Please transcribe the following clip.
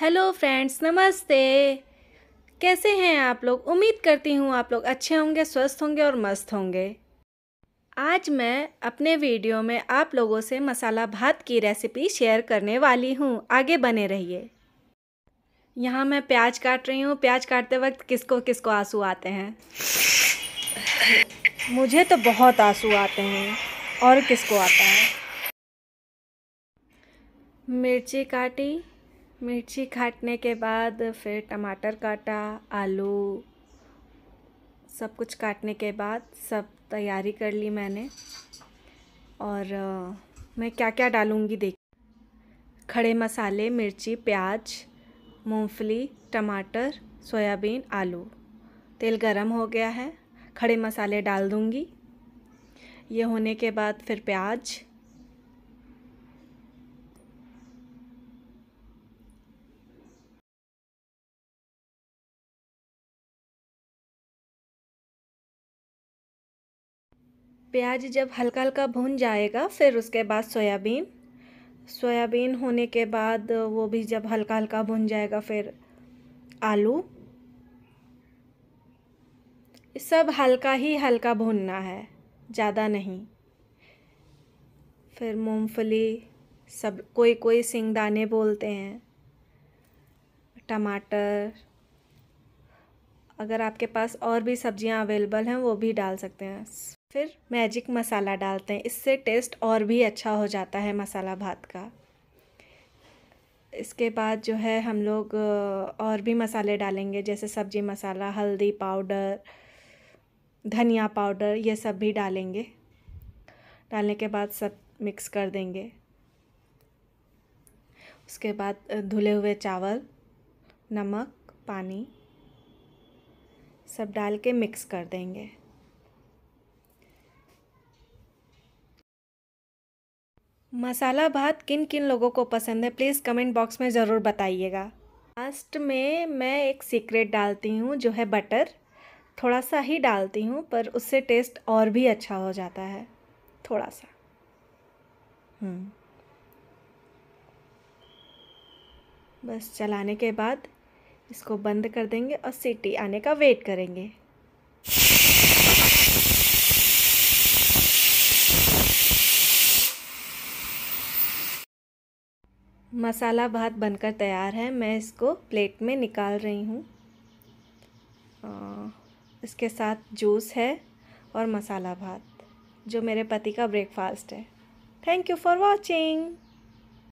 Hello friends नमस्ते कैसे हैं आप लोग उम्मीद करती हूँ आप लोग अच्छे होंगे स्वस्थ होंगे और मस्त होंगे आज मैं अपने वीडियो में आप लोगों से मसाला भात की रेसिपी शेयर करने वाली हूँ आगे बने रहिए यहाँ मैं प्याज काट रही हूँ प्याज काटते वक्त किसको किसको आंसू आते हैं मुझे तो बहुत आंसू आते हैं और किसको आता है मिर्ची काटी मिर्ची काटने के बाद फिर टमाटर काटा आलू सब कुछ काटने के बाद सब तैयारी कर ली मैंने और आ, मैं क्या क्या डालूँगी देख खड़े मसाले मिर्ची प्याज मूंगफली टमाटर सोयाबीन आलू तेल गरम हो गया है खड़े मसाले डाल दूँगी ये होने के बाद फिर प्याज प्याज जब हल्का हल्का भुन जाएगा फिर उसके बाद सोयाबीन सोयाबीन होने के बाद वो भी जब हल्का हल्का भुन जाएगा फिर आलू सब हल्का ही हल्का भुनना है ज़्यादा नहीं फिर मूंगफली सब कोई कोई सिंगदाने बोलते हैं टमाटर अगर आपके पास और भी सब्जियां अवेलेबल हैं वो भी डाल सकते हैं फिर मैजिक मसाला डालते हैं इससे टेस्ट और भी अच्छा हो जाता है मसाला भात का इसके बाद जो है हम लोग और भी मसाले डालेंगे जैसे सब्जी मसाला हल्दी पाउडर धनिया पाउडर ये सब भी डालेंगे डालने के बाद सब मिक्स कर देंगे उसके बाद धुले हुए चावल नमक पानी सब डाल के मिक्स कर देंगे मसाला भात किन किन लोगों को पसंद है प्लीज़ कमेंट बॉक्स में ज़रूर बताइएगा लास्ट में मैं एक सीक्रेट डालती हूँ जो है बटर थोड़ा सा ही डालती हूँ पर उससे टेस्ट और भी अच्छा हो जाता है थोड़ा सा हम्म। बस चलाने के बाद इसको बंद कर देंगे और सीटी आने का वेट करेंगे मसाला भात बनकर तैयार है मैं इसको प्लेट में निकाल रही हूँ इसके साथ जूस है और मसाला भात जो मेरे पति का ब्रेकफास्ट है थैंक यू फॉर वॉचिंग